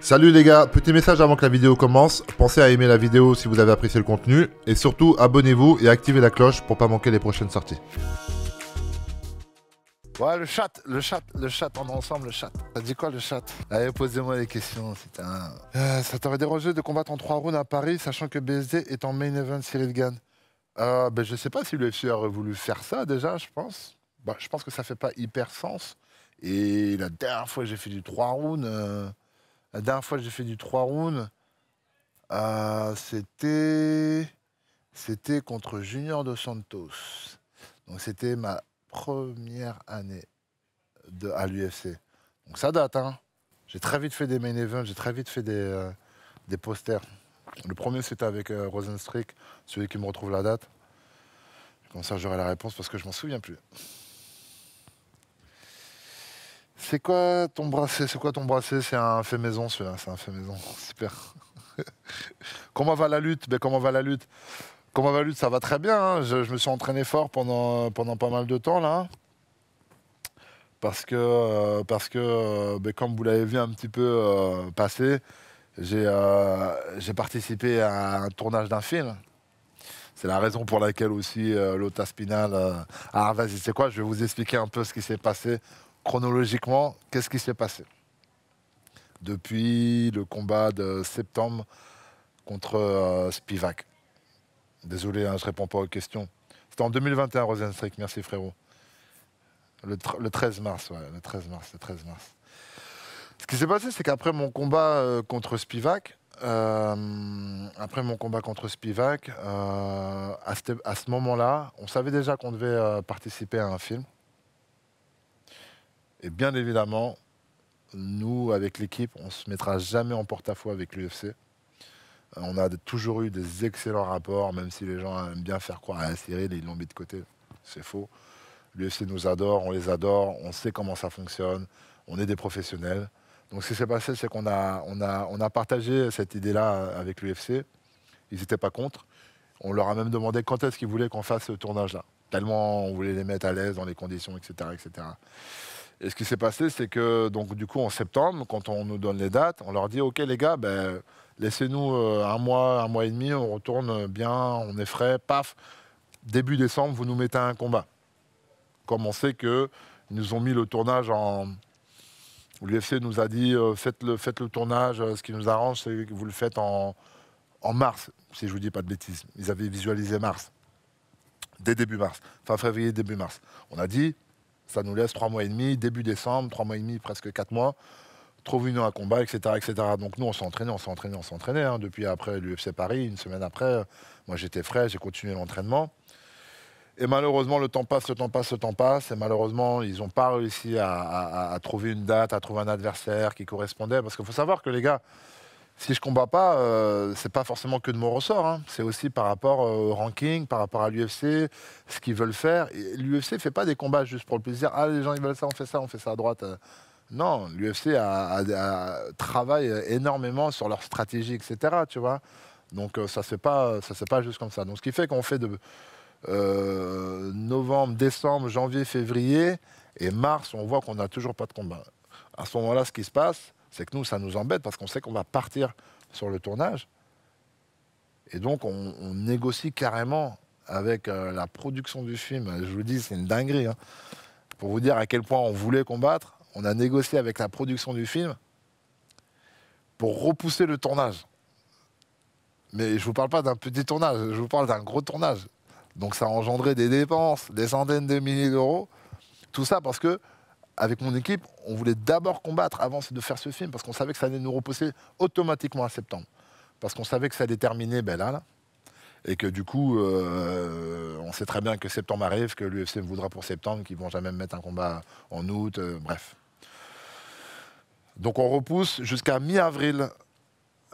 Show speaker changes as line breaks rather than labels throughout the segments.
Salut les gars, petit message avant que la vidéo commence, pensez à aimer la vidéo si vous avez apprécié le contenu, et surtout abonnez-vous et activez la cloche pour pas manquer les prochaines sorties. Ouais, le chat, le chat, le chat, on est ensemble, le chat. Ça dit quoi le chat Allez, posez-moi les questions, c'est un... Euh, ça t'aurait dérangé de combattre en 3 rounds à Paris, sachant que BSD est en main event Cyril Gann euh, ben, Je sais pas si le UFC aurait voulu faire ça déjà, je pense. Bah, je pense que ça fait pas hyper sens. Et la dernière fois que j'ai fait du 3 rounds... Euh, la dernière fois, que j'ai fait du 3 rounds. Euh, c'était c'était contre Junior dos Santos. Donc c'était ma première année de, à l'UFC. Donc ça date. Hein. J'ai très vite fait des main events, j'ai très vite fait des, euh, posters. Le premier c'était avec euh, celui qui me retrouve la date. Comme ça j'aurai la réponse parce que je m'en souviens plus. C'est quoi ton brassé C'est quoi ton C'est un fait maison celui-là, c'est un fait maison. Super. comment va la lutte ben, Comment va la lutte Comment va la lutte Ça va très bien. Hein. Je, me suis entraîné fort pendant, pendant pas mal de temps là. Parce que, euh, parce que euh, ben, comme vous l'avez vu un petit peu passé, euh, passer, j'ai participé à un tournage d'un film. C'est la raison pour laquelle aussi euh, Lota Spinal euh, ah, vas-y, C'est quoi Je vais vous expliquer un peu ce qui s'est passé chronologiquement, qu'est-ce qui s'est passé depuis le combat de septembre contre Spivac euh, Spivak Désolé, hein, je ne réponds pas aux questions. C'était en 2021, Rosenstrick, merci frérot. Le, 13 mars, le 13 mars, 13 mars. Ce qui s'est passé, c'est qu'après mon combat euh, contre Spivak, euh, après mon combat contre Spivak, à, ce moment-là, on savait déjà qu'on devait participer à un film. Et bien évidemment, nous, avec l'équipe, on ne se mettra jamais en porte-à-faux avec l'UFC. Euh, on a toujours eu des excellents rapports, même si les gens aiment bien faire croire à la Cyril et ils l'ont mis de côté. C'est faux. L'UFC nous adore, on les adore, on sait comment ça fonctionne, on est des professionnels. Donc ce qui s'est passé, c'est qu'on a, on a, on a partagé cette idée-là euh, avec l'UFC. Ils n'étaient pas contre. On leur a même demandé quand est-ce qu'ils voulaient qu'on fasse ce tournage-là. Tellement on voulait les mettre à l'aise dans les conditions, etc. etc. Et ce qui s'est passé, c'est que, donc, du coup, en septembre, quand on nous donne les dates, on leur dit Ok, les gars, ben, laissez-nous euh, un mois, un mois et demi, on retourne bien, on est frais, paf, début décembre, vous nous mettez à un combat. Comme on sait qu'ils nous ont mis le tournage en. L'UFC nous a dit euh, faites, le, le tournage, euh, ce qui nous arrange, c'est que vous le faites en, en mars, si je ne vous dis pas de bêtises. Ils avaient visualisé mars, dès début mars, fin février, début mars. On a dit ça nous laisse trois mois et demi, début décembre, trois mois et demi, presque quatre mois. Trouve une à combat, etc., etc. Donc nous, on s'est on s'est on s'est hein. Depuis après l'UFC Paris, une semaine après, moi j'étais frais, j'ai continué l'entraînement. Et malheureusement, le temps passe, le temps passe, le temps passe. Et malheureusement, ils n'ont pas réussi à, trouver une date, à trouver un adversaire qui correspondait. Parce qu'il faut savoir que les gars, si je combats pas, ce euh, c'est pas forcément que de mon ressort. Hein. C'est aussi par rapport euh, au ranking, par rapport à l'UFC, ce qu'ils veulent faire. L'UFC fait pas des combats juste pour le plaisir. Ah, les gens ils veulent ça, on fait ça, on fait ça à droite. Euh. Non, l'UFC travaille énormément sur leur stratégie, etc. Tu vois. Donc ça ne pas, se fait pas juste comme ça. Donc ce qui fait qu'on fait de novembre, décembre, janvier, février et mars, on voit qu'on n'a toujours pas de combat. À ce moment-là, ce qui se passe, c'est que nous, ça nous embête parce qu'on sait qu'on va partir sur le tournage. Et donc, on, négocie carrément avec euh, la production du film. Je vous dis, c'est une dinguerie. Hein. Pour vous dire à quel point on voulait combattre, on a négocié avec la production du film pour repousser le tournage. Mais je ne vous parle pas d'un petit tournage, je vous parle d'un gros tournage. Donc ça a engendré des dépenses, des centaines de milliers d'euros. Tout ça parce que avec mon équipe, on voulait d'abord combattre avant de faire ce film, parce qu'on savait que ça allait nous repousser automatiquement à septembre. Parce qu'on savait que ça allait terminer ben là, Et que du coup, euh, on sait très bien que septembre arrive, que l'UFC me voudra pour septembre, qu'ils vont jamais mettre un combat en août, euh, bref. Donc on repousse jusqu'à mi-avril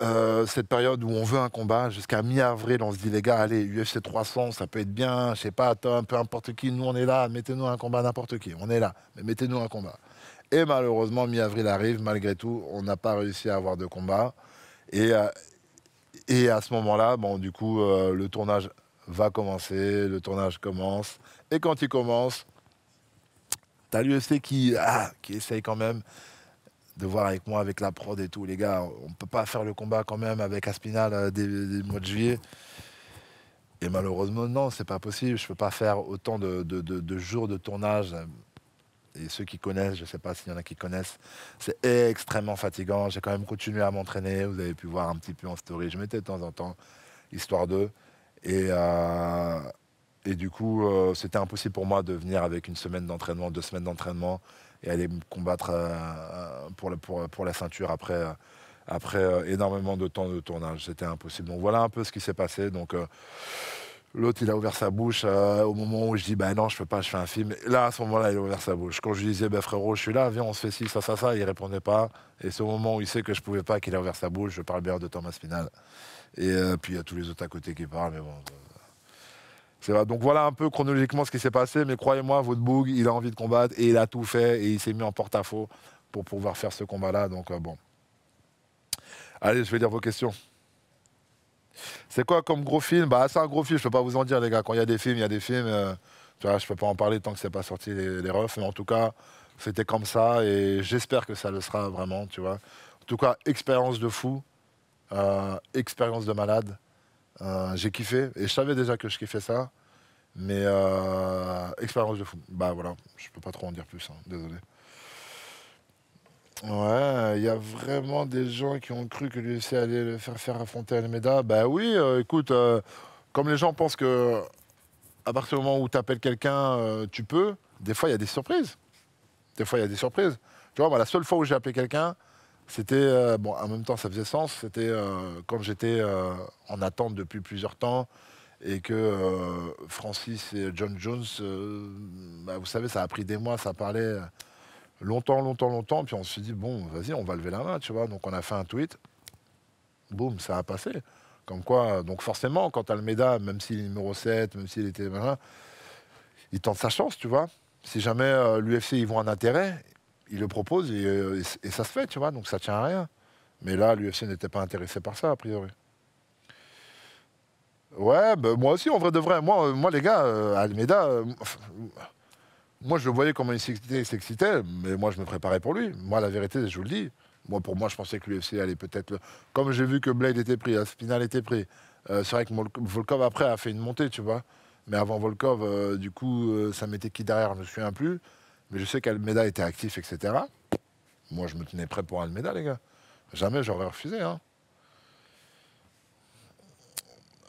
euh, cette période où on veut un combat jusqu'à mi-avril, on se dit les gars, allez, UFC 300, ça peut être bien, je sais pas, un peu importe qui, nous on est là, mettez-nous un combat n'importe qui, on est là, mais mettez-nous un combat. Et malheureusement, mi-avril arrive, malgré tout, on n'a pas réussi à avoir de combat. Et, euh, et à ce moment-là, bon, du coup, euh, le tournage va commencer, le tournage commence. Et quand il commence, tu t'as l'UFC qui, ah, qui essaye quand même de voir avec moi, avec la prod et tout, les gars, on ne peut pas faire le combat quand même avec Aspinal euh, des, mois de juillet. Et malheureusement, non, c'est pas possible. Je ne peux pas faire autant de, jours de tournage. Et ceux qui connaissent, je ne sais pas s'il y en a qui connaissent, c'est extrêmement fatigant. J'ai quand même continué à m'entraîner. Vous avez pu voir un petit peu en story. Je mettais de temps en temps, histoire d'eux. Et, euh, et du coup, euh, c'était impossible pour moi de venir avec une semaine d'entraînement, deux semaines d'entraînement et aller me combattre euh, euh, pour, la, ceinture après, après énormément de temps de tournage. C'était impossible. Donc voilà un peu ce qui s'est passé. Donc l'autre, il a ouvert sa bouche au moment où je dis bah non, je peux pas, je fais un film. là, à ce moment-là, il a ouvert sa bouche. Quand je lui disais ben frérot, je suis là, viens, on se fait ci, ça, ça, ça, il répondait pas. Et c'est au moment où il sait que je pouvais pas qu'il a ouvert sa bouche. Je parle bien de Thomas final. Et puis il y a tous les autres à côté qui parlent, mais bon. Donc voilà un peu chronologiquement ce qui s'est passé, mais croyez-moi, votre Boug, il a envie de combattre et il a tout fait et il s'est mis en porte-à-faux pour pouvoir faire ce combat-là. Donc euh, bon. Allez, je vais lire vos questions. C'est quoi comme gros film Bah, c'est un gros film, je peux pas vous en dire, les gars. Quand il y a des films, il y a des films. Euh, tu je peux pas en parler tant que c'est pas sorti les, refs, mais en tout cas, c'était comme ça et j'espère que ça le sera vraiment, tu vois. En tout cas, expérience de fou, euh, expérience de malade. Euh, j'ai kiffé et je savais déjà que je kiffais ça. Mais euh, expérience de fou. Bah voilà, je peux pas trop en dire plus, hein. désolé. Ouais, il y a vraiment des gens qui ont cru que l'UFC allait le faire faire affronter Almeida. Bah oui, euh, écoute, comme les gens pensent que à partir du moment où tu appelles quelqu'un, tu peux, des fois il y a des surprises. Des fois il y a des surprises. Tu vois, la seule fois où j'ai appelé quelqu'un, c'était, euh, bon, en même temps, ça faisait sens. C'était euh, comme j'étais euh, en attente depuis plusieurs temps et que Francis et John Jones, bah, vous savez, ça a pris des mois, ça parlait longtemps, longtemps, longtemps. Puis on se dit, bon, vas-y, on va lever la main, tu vois. Donc on a fait un tweet. Boum, ça a passé. Comme quoi, donc forcément, quand Almeida, même s'il est numéro 7, même s'il était. il tente sa chance, tu vois. Si jamais l'UFC ils voit un intérêt, il le propose euh, et, ça se fait, tu vois, donc ça tient à rien. Mais là, l'UFC n'était pas intéressé par ça, a priori. Ouais, bah, moi aussi, en vrai de vrai. Moi, euh, les gars, euh, Almeida, moi, je voyais comment il s'excitait, mais moi, je me préparais pour lui. Moi, la vérité, je vous le dis. Moi, pour moi, je pensais que l'UFC allait peut-être. Comme j'ai vu que Blade était pris, hein, Spinal était pris. C'est vrai que Volkov, après, a fait une montée, tu vois. Mais avant Volkov, du coup, ça mettait qui derrière Je me souviens plus mais je sais qu'Almeda était actif, etc. Moi, je me tenais prêt pour Almeda, les gars. Jamais j'aurais refusé. Hein.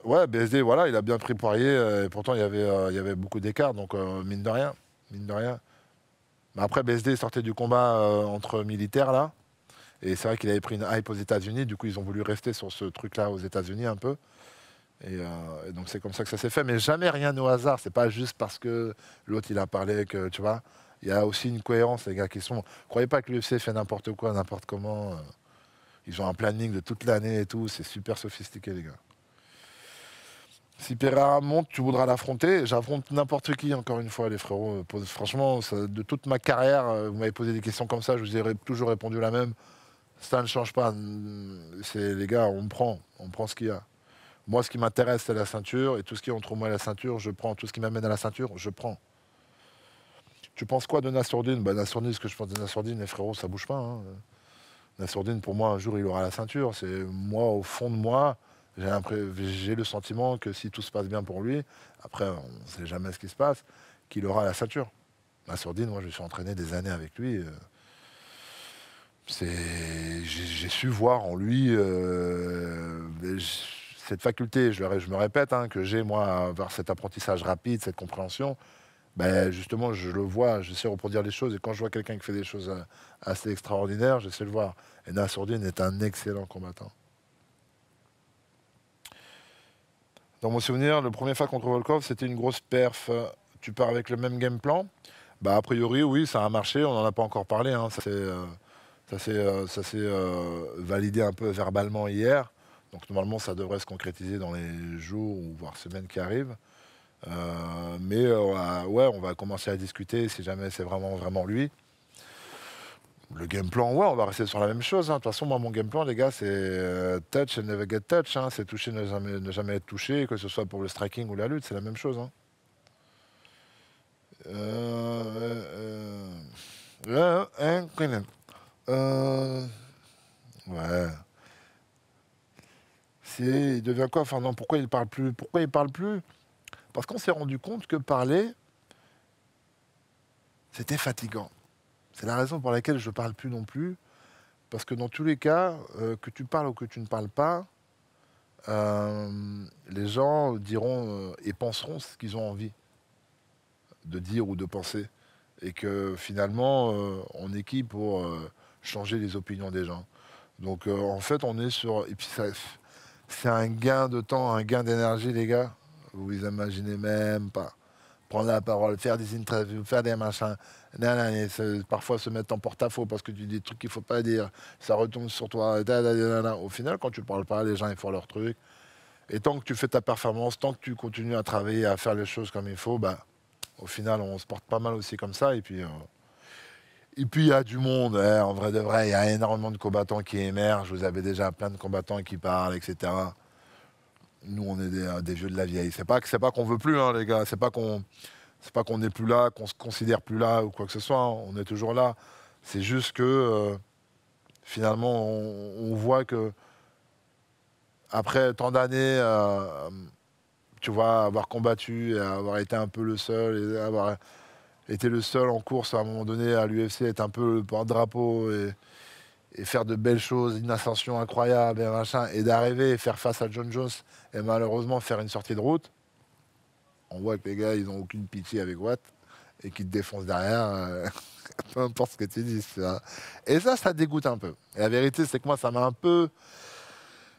Ouais, BSD, voilà, il a bien pris Poirier. Euh, et pourtant, euh, il y avait, beaucoup d'écart, donc euh, mine de rien. Mine de rien. Mais après, BSD sortait du combat entre militaires, là. Et c'est vrai qu'il avait pris une hype aux États-Unis. Du coup, ils ont voulu rester sur ce truc-là aux États-Unis un peu. Et, et donc, c'est comme ça que ça s'est fait. Mais jamais rien au hasard. C'est pas juste parce que l'autre, il a parlé que, tu vois il y a aussi une cohérence, les gars qui sont. Croyez pas que l'UFC fait n'importe quoi, n'importe comment. Euh. Ils ont un planning de toute l'année et tout. C'est super sophistiqué, les gars. Si Pereira monte, tu voudras l'affronter. J'affronte n'importe qui, encore une fois, les frérots. Euh, franchement, de toute ma carrière, euh, vous m'avez posé des questions comme ça, je vous ai toujours répondu la même. Ça ne change pas. les gars, on prend, on prend ce qu'il y a. Moi, ce qui m'intéresse, c'est la ceinture, et tout ce qui est entre moi et la ceinture, je prends. Tout ce qui m'amène à la ceinture, je prends. Tu penses quoi de Nassourdine bah, ce que je pense de Nassourdine, les frérots, ça bouge pas. Hein. Nassourdine, pour moi, un jour, il aura la ceinture. C'est moi, au fond de moi, j'ai le sentiment que si tout se passe bien pour lui, après, on ne sait jamais ce qui se passe, qu'il aura la ceinture. Nassourdine, moi, je me suis entraîné des années avec lui. Euh, j'ai su voir en lui euh, ben, cette faculté, je, me répète, hein, que j'ai, moi, vers cet apprentissage rapide, cette compréhension. Ben, justement, je le vois, j'essaie de reproduire les choses. Et quand je vois quelqu'un qui fait des choses euh, assez extraordinaires, j'essaie de le voir. Et Nassourdine est un excellent combattant. Dans mon souvenir, le premier fois contre Volkov, c'était une grosse perf. Tu pars avec le même game plan bah, A priori, oui, ça a marché. On n'en a pas encore parlé. Hein. Ça s'est euh, euh, validé un peu verbalement hier. Donc normalement, ça devrait se concrétiser dans les jours ou voire semaines qui arrivent. Euh, mais euh, ouais, on va commencer à discuter si jamais c'est vraiment, vraiment lui. Le game plan, ouais, on va rester sur la même chose. Hein. De toute façon, moi, mon game plan, les gars, c'est euh, touch and never get touch. Hein. C'est toucher, ne jamais, ne être touché, que ce soit pour le striking ou la lutte, c'est la même chose. Hein. hein il devient quoi Enfin, non, pourquoi il parle plus Pourquoi il parle plus parce qu'on s'est rendu compte que parler, c'était fatigant. C'est la raison pour laquelle je ne parle plus non plus. Parce que dans tous les cas, euh, que tu parles ou que tu ne parles pas, euh, les gens diront euh, et penseront ce qu'ils ont envie de dire ou de penser. Et que finalement, on est qui pour changer les opinions des gens Donc en fait, on est sur... Et puis c'est un gain de temps, un gain d'énergie, les gars vous vous imaginez même pas. Prendre la parole, faire des interviews, faire des machins, parfois se mettre en porte-à-faux parce que tu dis des trucs qu'il ne faut pas dire, ça retombe sur toi. Au final, quand tu ne parles pas, les gens ils font leur truc. Et tant que tu fais ta performance, tant que tu continues à travailler, à faire les choses comme il faut, bah, au final, on se porte pas mal aussi comme ça. Et puis, euh, il y a du monde, hein, en vrai de vrai, il y a énormément de combattants qui émergent. Vous avez déjà plein de combattants qui parlent, etc nous, on est des, vieux euh, de la vieille. C'est pas, c'est pas qu'on veut plus, hein, les gars. C'est pas qu'on, c'est pas qu'on n'est plus là, qu'on se considère plus là ou quoi que ce soit. Hein. On est toujours là. C'est juste que euh, finalement, on, voit que après tant d'années, euh, tu vois, avoir combattu et avoir été un peu le seul et avoir été le seul en course à un moment donné à l'UFC, être un peu le porte-drapeau et faire de belles choses, une ascension incroyable et machin, et d'arriver et faire face à John Jones et malheureusement faire une sortie de route, on voit que les gars, ils n'ont aucune pitié avec Watt et qu'ils te défoncent derrière, euh, peu importe ce que tu dis. Et ça, ça dégoûte un peu. Et la vérité, c'est que moi, ça m'a un peu,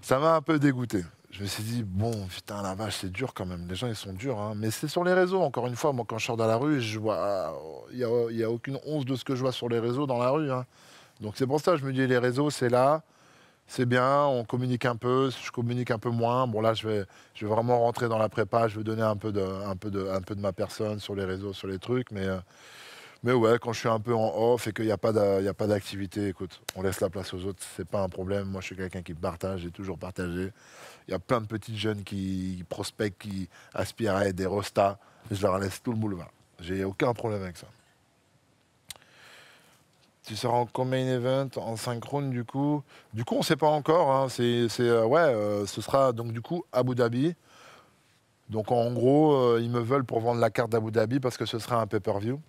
ça m'a un peu dégoûté. Je me suis dit, bon, putain, la vache, c'est dur quand même. Les gens, ils sont durs. Hein. Mais c'est sur les réseaux, encore une fois. Moi, quand je sors dans la rue, je vois. Ah, il n'y a, aucune once de ce que je vois sur les réseaux dans la rue. Hein. Donc c'est pour ça que je me dis les réseaux, c'est là, c'est bien, on communique un peu, je communique un peu moins. Bon là, je vais, je vais vraiment rentrer dans la prépa, je vais donner un peu, de, peu de, peu de ma personne sur les réseaux, sur les trucs, mais, euh, mais ouais, quand je suis un peu en off et qu'il n'y a pas d'activité, écoute, on laisse la place aux autres, c'est pas un problème. Moi, je suis quelqu'un qui partage, j'ai toujours partagé. Il y a plein de petites jeunes qui prospectent, qui aspirent à être des rostas, je leur laisse tout le boulevard. J'ai aucun problème avec ça tu seras en co-main event en synchrone du coup Du coup, on ne sait pas encore. Hein. Euh, ouais, euh, ce sera donc du coup Abu Dhabi. Donc en gros, euh, ils me veulent pour vendre la carte d'Abu Dhabi parce que ce sera un pay-per-view.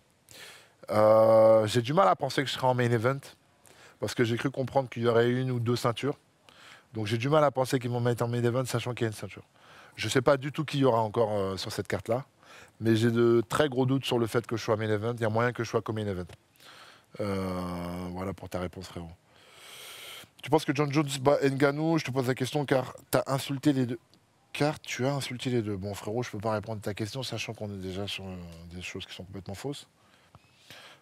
j'ai du mal à penser que je serai en main event parce que j'ai cru comprendre qu'il y aurait une ou deux ceintures. Donc j'ai du mal à penser qu'ils vont mettre en main event sachant qu'il y a une ceinture. Je ne sais pas du tout qui y aura encore sur cette carte-là, mais j'ai de très gros doutes sur le fait que je sois main event. Il y a moyen que je sois comme main event. Euh, voilà pour ta réponse, frérot. Tu penses que John Jones bat Nganou Je te pose la question car tu as insulté les deux. Car tu as insulté les deux. Bon, frérot, je peux pas répondre à ta question, sachant qu'on est déjà sur euh, des choses qui sont complètement fausses.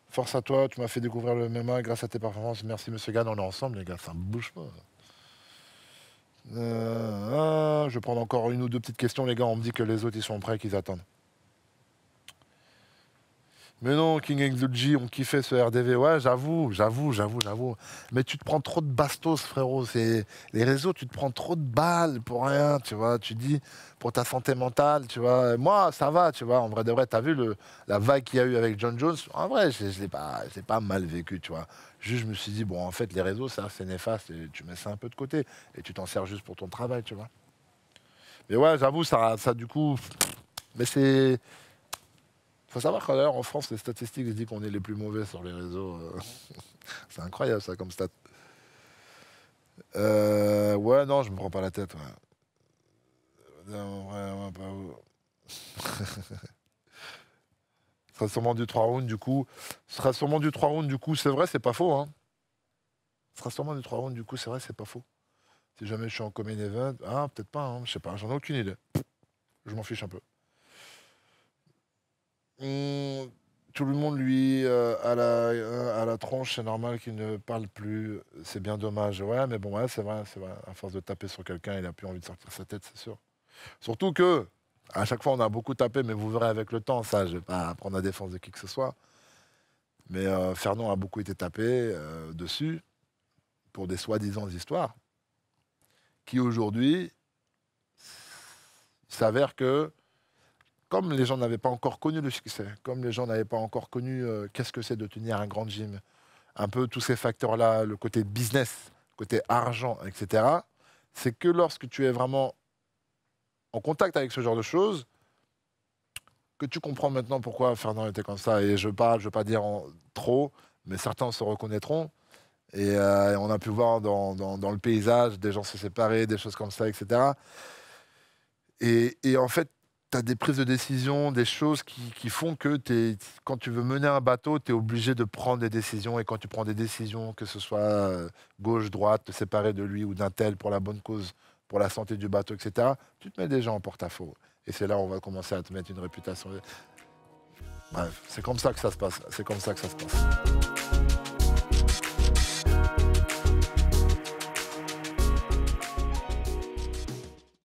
Force à toi, tu m'as fait découvrir le MMA grâce à tes performances. Merci, monsieur Gann. On est ensemble, les gars, ça bouge pas. je vais prendre encore une ou deux petites questions, les gars. On me dit que les autres, ils sont prêts, qu'ils attendent. Mais non, King Exuji, on kiffait ce RDV. Ouais, j'avoue, j'avoue, j'avoue, j'avoue. Mais tu te prends trop de bastos, frérot. C'est les réseaux, tu te prends trop de balles pour rien, tu vois. Tu dis pour ta santé mentale, tu vois. Moi, ça va, tu vois. En vrai de vrai, t'as vu le, la vague qu'il y a eu avec John Jones. En vrai, je, ne l'ai pas, pas mal vécu, tu vois. Juste, je me suis dit bon, en fait, les réseaux, ça, c'est néfaste. tu mets ça un peu de côté et tu t'en sers juste pour ton travail, tu vois. Mais ouais, j'avoue, ça, ça du coup. Mais c'est faut savoir qu'en en France, les statistiques disent qu'on est les plus mauvais sur les réseaux. Euh. c'est incroyable, ça, comme stat. Euh, ouais, non, je me prends pas la tête. Ce sera sûrement du 3 rounds, du coup. Ce sera sûrement du 3 rounds, du coup. C'est vrai, c'est pas faux. Hein. Ce sera sûrement du 3 rounds, du coup. C'est vrai, c'est pas faux. Si jamais je suis en commun event, ah, peut-être pas, hein, je sais pas, j'en ai aucune idée. Je m'en fiche un peu tout le monde, lui, euh, à, la, euh, à la tronche, c'est normal qu'il ne parle plus. C'est bien dommage. Ouais, mais bon, c'est vrai, c'est vrai. À force de taper sur quelqu'un, il n'a plus envie de sortir sa tête, c'est sûr. Surtout que, à chaque fois, on a beaucoup tapé, mais vous verrez avec le temps, ça, je ne vais pas prendre la défense de qui que ce soit. Mais euh, Fernand a beaucoup été tapé dessus pour des soi-disant histoires qui aujourd'hui s'avère que comme les gens n'avaient pas encore connu le succès, comme les gens n'avaient pas encore connu euh, qu'est-ce que c'est de tenir un grand gym, un peu tous ces facteurs-là, le côté business, côté argent, etc., c'est que lorsque tu es vraiment en contact avec ce genre de choses, que tu comprends maintenant pourquoi Fernand était comme ça. Et je parle, je ne veux pas dire trop, mais certains se reconnaîtront. Et, euh, on a pu voir dans, le paysage des gens se séparer, des choses comme ça, etc. et en fait, tu as des prises de décision, des choses qui, font que quand tu veux mener un bateau, tu es obligé de prendre des décisions. Et quand tu prends des décisions, que ce soit euh, gauche, droite, te séparer de lui ou d'un tel pour la bonne cause, pour la santé du bateau, etc., tu te mets déjà en porte-à-faux. Et c'est là où on va commencer à te mettre une réputation. Bref, c'est comme ça que ça se passe. C'est comme ça que ça se passe.